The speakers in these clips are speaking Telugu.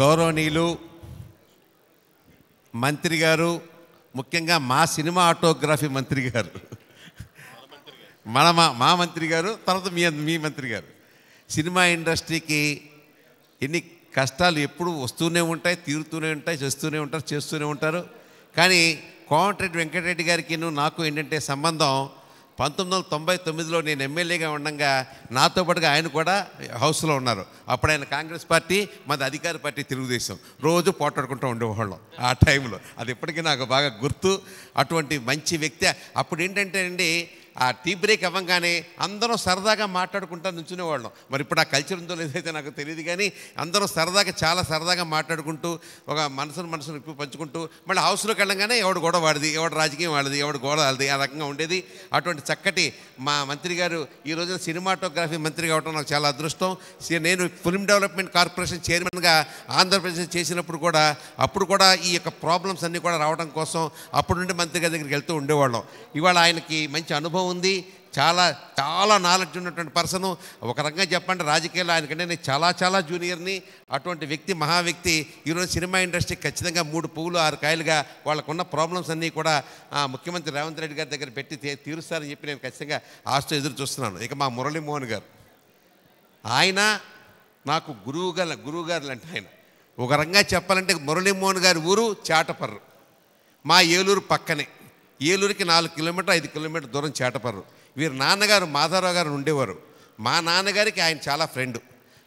గౌరవనీయులు మంత్రి గారు ముఖ్యంగా మా సినిమా ఆటోగ్రఫీ మంత్రి గారు మన మా మా మంత్రి గారు తర్వాత మీ మీ మంత్రి గారు సినిమా ఇండస్ట్రీకి ఎన్ని కష్టాలు ఎప్పుడు వస్తూనే ఉంటాయి తీరుతూనే ఉంటాయి చేస్తూనే ఉంటారు చేస్తూనే ఉంటారు కానీ కోమటిరెడ్డి వెంకటరెడ్డి గారికి నాకు ఏంటంటే సంబంధం పంతొమ్మిది వందల తొంభై తొమ్మిదిలో నేను ఎమ్మెల్యేగా ఉండగా నాతో పాటుగా ఆయన కూడా హౌస్లో ఉన్నారు అప్పుడు ఆయన కాంగ్రెస్ పార్టీ మాది అధికార పార్టీ తెలుగుదేశం రోజు పోటాడుకుంటూ ఉండేవాళ్ళం ఆ టైంలో అది ఇప్పటికీ నాకు బాగా గుర్తు అటువంటి మంచి వ్యక్తి అప్పుడు ఏంటంటే అండి ఆ టీ బ్రేక్ అవ్వగానే అందరం సరదాగా మాట్లాడుకుంటా వాళ్ళం మరి ఇప్పుడు ఆ కల్చర్ ఉందో లేదైతే నాకు తెలియదు కానీ అందరం సరదాగా చాలా సరదాగా మాట్లాడుకుంటూ ఒక మనసును మనసును ఎక్కువ పంచుకుంటూ మళ్ళీ హౌస్లోకి వెళ్ళంగానే ఎవడు గొడవ వాడిది ఎవడు రాజకీయం వాడిది ఎవడు గోడ వాళ్ళది ఆ రకంగా ఉండేది అటువంటి చక్కటి మా మంత్రి గారు ఈ రోజున సినిమాటోగ్రఫీ మంత్రి కావడం నాకు చాలా అదృష్టం నేను ఫిల్మ్ డెవలప్మెంట్ కార్పొరేషన్ చైర్మన్గా ఆంధ్రప్రదేశ్ చేసినప్పుడు కూడా అప్పుడు కూడా ఈ యొక్క ప్రాబ్లమ్స్ అన్నీ కూడా రావడం కోసం అప్పుడు నుండి మంత్రి గారి దగ్గరికి వెళ్తూ ఉండేవాళ్ళం ఇవాళ ఆయనకి మంచి అనుభవం ఉంది చాలా చాలా నాలెడ్జ్ ఉన్నటువంటి పర్సను ఒక రకంగా చెప్పండి రాజకీయాలు ఆయనకంటే నేను చాలా చాలా జూనియర్ని అటువంటి వ్యక్తి మహా వ్యక్తి ఈరోజు సినిమా ఇండస్ట్రీ ఖచ్చితంగా మూడు పువ్వులు ఆరు కాయలుగా వాళ్ళకున్న ప్రాబ్లమ్స్ అన్నీ కూడా ముఖ్యమంత్రి రేవంత్ రెడ్డి గారి దగ్గర పెట్టి తీరుస్తారని చెప్పి నేను ఖచ్చితంగా ఆస్తు ఎదురు చూస్తున్నాను ఇక మా మురళీమోహన్ గారు ఆయన నాకు గురువు గారు గురువు గారు అంటే ఆయన ఒక రకంగా చెప్పాలంటే మురళీమోహన్ గారి ఊరు చాటపర్రు మా ఏలూరు పక్కనే ఏలూరికి నాలుగు కిలోమీటర్ ఐదు కిలోమీటర్ దూరం చేటపర్రు వీరు నాన్నగారు మాధవరావు గారు ఉండేవారు మా నాన్నగారికి ఆయన చాలా ఫ్రెండ్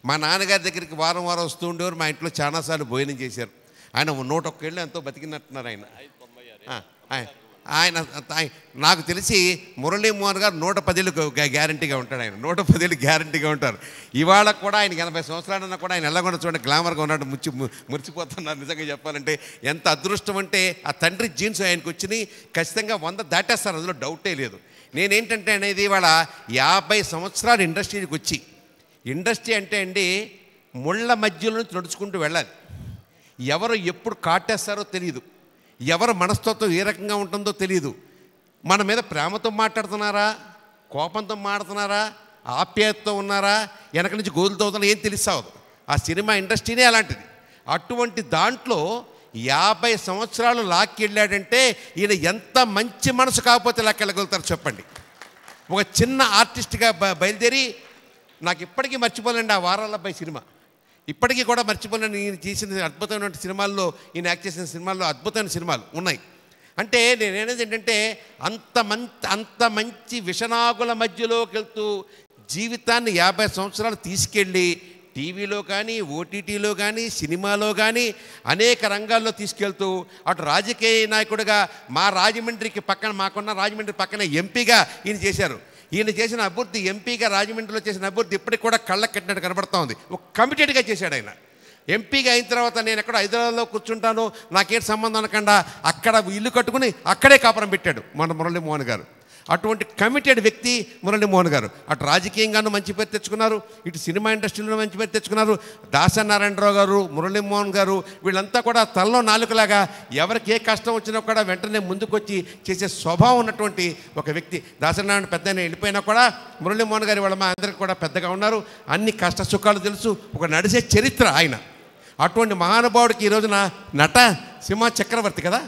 మా నాన్నగారి దగ్గరికి వారం వారం వస్తూ ఉండేవారు మా ఇంట్లో చాలాసార్లు భోజనం చేశారు ఆయన నూట ఒక్కేళ్ళు ఏళ్ళు ఎంతో బతికినట్టున్నారు ఆయన ఆయన నాకు తెలిసి మురళీమోహన్ గారు నూట పదేళ్ళు గ్యారంటీగా ఉంటాడు ఆయన నూట పదేళ్ళు గ్యారంటీగా ఉంటారు ఇవాళ కూడా ఆయనకి ఎనభై సంవత్సరాలన్నా కూడా ఆయన ఎలాగొన్న చూడండి గ్లామర్గా ఉన్నట్టు ముచ్చి మురిచిపోతున్నారు నిజంగా చెప్పాలంటే ఎంత అదృష్టం అంటే ఆ తండ్రి జీన్స్ ఆయనకు వచ్చినాయి ఖచ్చితంగా వంద దాటేస్తారు అందులో డౌటే లేదు నేనేంటంటే అనేది ఇవాళ యాభై సంవత్సరాలు ఇండస్ట్రీకి వచ్చి ఇండస్ట్రీ అంటే అండి ముళ్ళ మధ్యలో నుంచి నడుచుకుంటూ వెళ్ళాలి ఎవరు ఎప్పుడు కాటేస్తారో తెలియదు ఎవరు మనస్తత్వం ఏ రకంగా ఉంటుందో తెలియదు మన మీద ప్రేమతో మాట్లాడుతున్నారా కోపంతో మాట్లాడుతున్నారా ఆప్యాయతతో ఉన్నారా వెనక నుంచి గోదులుతవుతున్నా ఏం తెలుస్తావు ఆ సినిమా ఇండస్ట్రీనే అలాంటిది అటువంటి దాంట్లో యాభై సంవత్సరాలు లాక్కెళ్ళాడంటే ఈయన ఎంత మంచి మనసు కాకపోతే లాక్కెళ్ళగలుగుతారు చెప్పండి ఒక చిన్న ఆర్టిస్ట్గా బయలుదేరి నాకు ఇప్పటికీ మర్చిపోలేండి ఆ వారాల సినిమా ఇప్పటికీ కూడా మర్చిపోలేని ఈయన చేసిన అద్భుతమైన సినిమాల్లో ఈయన యాక్ట్ చేసిన సినిమాల్లో అద్భుతమైన సినిమాలు ఉన్నాయి అంటే నేనేది ఏంటంటే అంత మంచి అంత మంచి విషనాగుల మధ్యలోకి వెళ్తూ జీవితాన్ని యాభై సంవత్సరాలు తీసుకెళ్ళి టీవీలో కానీ ఓటీటీలో కానీ సినిమాలో కానీ అనేక రంగాల్లో తీసుకెళ్తూ అటు రాజకీయ నాయకుడిగా మా రాజమండ్రికి పక్కన మాకున్న రాజమండ్రి పక్కన ఎంపీగా ఈయన చేశారు ఈయన చేసిన అభివృద్ధి ఎంపీగా రాజమండ్రిలో చేసిన అభివృద్ధి ఇప్పటికి కూడా కళ్ళ కట్టినట్టు కనబడుతూ ఉంది ఒక కమిటెడ్గా చేశాడు ఆయన ఎంపీగా అయిన తర్వాత నేను ఎక్కడ హైదరాబాద్లో కూర్చుంటాను నాకేం సంబంధం అనకుండా అక్కడ ఇల్లు కట్టుకుని అక్కడే కాపురం పెట్టాడు మన మోహన్ గారు అటువంటి కమిటెడ్ వ్యక్తి మురళీమోహన్ గారు అటు రాజకీయంగానూ మంచి పేరు తెచ్చుకున్నారు ఇటు సినిమా ఇండస్ట్రీలో మంచి పేరు తెచ్చుకున్నారు దాసనారాయణరావు గారు మురళీమోహన్ గారు వీళ్ళంతా కూడా తనలో నాలుకలాగా ఎవరికి ఏ కష్టం వచ్చినా కూడా వెంటనే ముందుకొచ్చి చేసే స్వభావం ఉన్నటువంటి ఒక వ్యక్తి దాసనారాయణ పెద్ద వెళ్ళిపోయినా కూడా మురళీమోహన్ గారు వాళ్ళ మా అందరికీ కూడా పెద్దగా ఉన్నారు అన్ని కష్ట సుఖాలు తెలుసు ఒక నడిచే చరిత్ర ఆయన అటువంటి మహానుభావుడికి ఈ రోజున నట సింహ చక్రవర్తి కదా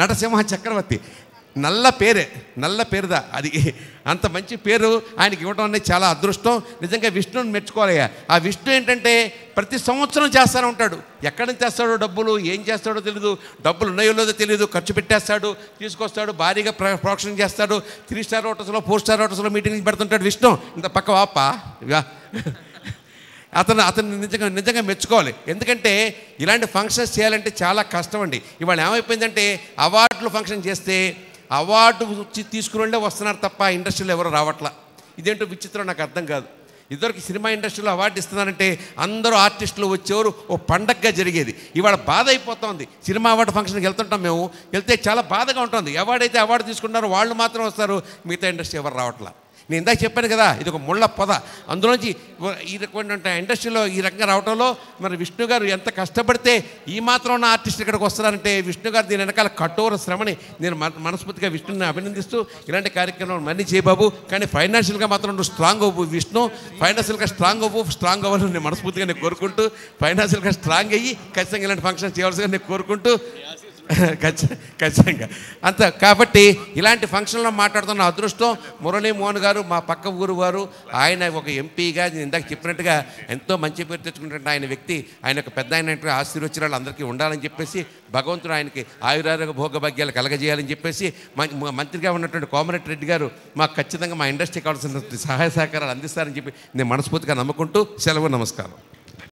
నటసింహ చక్రవర్తి నల్ల పేరే నల్ల పేరుదా అది అంత మంచి పేరు ఆయనకి ఇవ్వడం అనేది చాలా అదృష్టం నిజంగా విష్ణువుని మెచ్చుకోవాలయ్యా ఆ విష్ణు ఏంటంటే ప్రతి సంవత్సరం చేస్తూనే ఉంటాడు ఎక్కడ నుంచి తెస్తాడో డబ్బులు ఏం చేస్తాడో తెలియదు డబ్బులు ఉన్నాయో లేదో తెలియదు ఖర్చు పెట్టేస్తాడు తీసుకొస్తాడు భారీగా ప్ర ప్రోక్షణం చేస్తాడు త్రీ స్టార్ హోటల్స్లో ఫోర్ స్టార్ హోటల్స్లో మీటింగ్ పెడుతుంటాడు విష్ణు ఇంత పక్క వాప అతను అతను నిజంగా నిజంగా మెచ్చుకోవాలి ఎందుకంటే ఇలాంటి ఫంక్షన్స్ చేయాలంటే చాలా కష్టం అండి ఇవాళ ఏమైపోయిందంటే అవార్డులు ఫంక్షన్ చేస్తే అవార్డు తీసుకుని వాళ్ళే వస్తున్నారు తప్ప ఇండస్ట్రీలో ఎవరు రావట్లా ఇదేంటో విచిత్రం నాకు అర్థం కాదు ఇద్దరికి సినిమా ఇండస్ట్రీలో అవార్డు ఇస్తున్నారంటే అందరూ ఆర్టిస్టులు వచ్చేవారు ఓ పండగగా జరిగేది ఇవాళ బాధ అయిపోతుంది సినిమా అవార్డు ఫంక్షన్కి వెళ్తుంటాం మేము వెళ్తే చాలా బాధగా ఉంటుంది అవార్డు అయితే అవార్డు తీసుకున్నారో వాళ్ళు మాత్రం వస్తారు మిగతా ఇండస్ట్రీ ఎవరు రావట్లా నేను ఇందాక చెప్పాను కదా ఇది ఒక ముళ్ళ పొద అందులోంచి ఈ రకమైన ఇండస్ట్రీలో ఈ రకంగా రావడంలో మరి విష్ణు గారు ఎంత కష్టపడితే ఈ మాత్రం ఉన్న ఆర్టిస్ట్ ఇక్కడికి వస్తారంటే విష్ణు గారు దీని వెనకాల కఠోర శ్రమని నేను మనస్ఫూర్తిగా విష్ణుని అభినందిస్తూ ఇలాంటి కార్యక్రమం మళ్ళీ చేయబాబు కానీ ఫైనాన్షియల్గా మాత్రం నువ్వు స్ట్రాంగ్ అవ్వు విష్ణు ఫైనాన్షియల్గా స్ట్రాంగ్ అవ్వు స్ట్రాంగ్ అవ్వాలని నేను మనస్ఫూర్తిగా నేను కోరుకుంటూ ఫైనాన్షియల్గా స్ట్రాంగ్ అయ్యి ఖచ్చితంగా ఇలాంటి ఫంక్షన్ చేయవలసిందిగా నేను కోరుకుంటూ ఖచ్చితంగా అంత కాబట్టి ఇలాంటి ఫంక్షన్లో మాట్లాడుతున్న అదృష్టం మురళీమోహన్ గారు మా పక్క ఊరు వారు ఆయన ఒక ఎంపీగా ఇందాక చెప్పినట్టుగా ఎంతో మంచి పేరు తెచ్చుకున్నటువంటి ఆయన వ్యక్తి ఆయన ఒక పెద్ద ఆయన ఆశీర్వచనాలు అందరికీ ఉండాలని చెప్పేసి భగవంతుడు ఆయనకి ఆయురారోగ్య భోగభాగ్యాలు కలగజేయాలని చెప్పేసి మంత్రిగా ఉన్నటువంటి కోమరెడ్డి రెడ్డి గారు మాకు ఖచ్చితంగా మా ఇండస్ట్రీ కావాల్సిన సహాయ సహకారాలు అందిస్తారని చెప్పి నేను మనస్ఫూర్తిగా నమ్ముకుంటూ సెలవు నమస్కారం